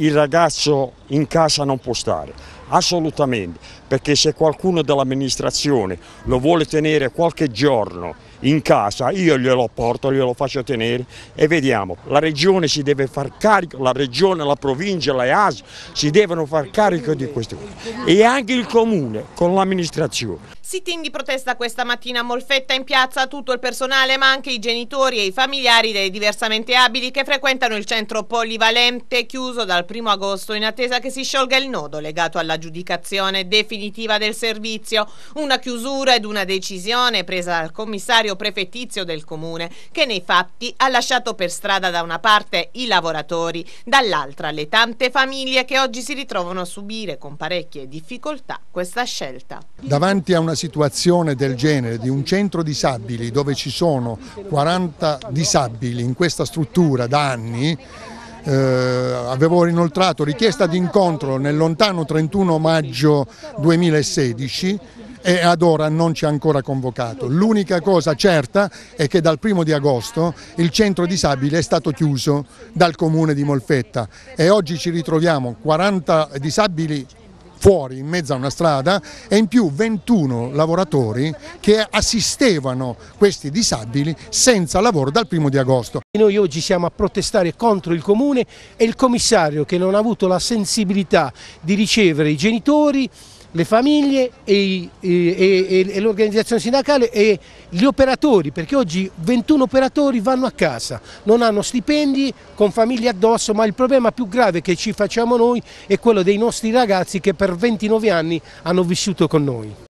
il ragazzo in casa non può stare, assolutamente, perché se qualcuno dell'amministrazione lo vuole tenere qualche giorno in casa, io glielo porto, glielo faccio tenere e vediamo. La regione si deve far carico, la regione, la provincia, le AS si devono far carico di questo e anche il comune con l'amministrazione. Sitting di protesta questa mattina a Molfetta in piazza tutto il personale ma anche i genitori e i familiari dei diversamente abili che frequentano il centro polivalente chiuso dal 1 agosto in attesa che si sciolga il nodo legato all'aggiudicazione definitiva del servizio. Una chiusura ed una decisione presa dal commissario segretario prefettizio del comune che nei fatti ha lasciato per strada da una parte i lavoratori, dall'altra le tante famiglie che oggi si ritrovano a subire con parecchie difficoltà questa scelta. Davanti a una situazione del genere di un centro disabili dove ci sono 40 disabili in questa struttura da anni, eh, avevo inoltrato richiesta di incontro nel lontano 31 maggio 2016 e ad ora non ci ha ancora convocato. L'unica cosa certa è che dal primo di agosto il centro disabile è stato chiuso dal comune di Molfetta e oggi ci ritroviamo 40 disabili fuori in mezzo a una strada e in più 21 lavoratori che assistevano questi disabili senza lavoro dal primo di agosto. Noi oggi siamo a protestare contro il comune e il commissario che non ha avuto la sensibilità di ricevere i genitori le famiglie e, e, e l'organizzazione sindacale e gli operatori, perché oggi 21 operatori vanno a casa, non hanno stipendi con famiglie addosso, ma il problema più grave che ci facciamo noi è quello dei nostri ragazzi che per 29 anni hanno vissuto con noi.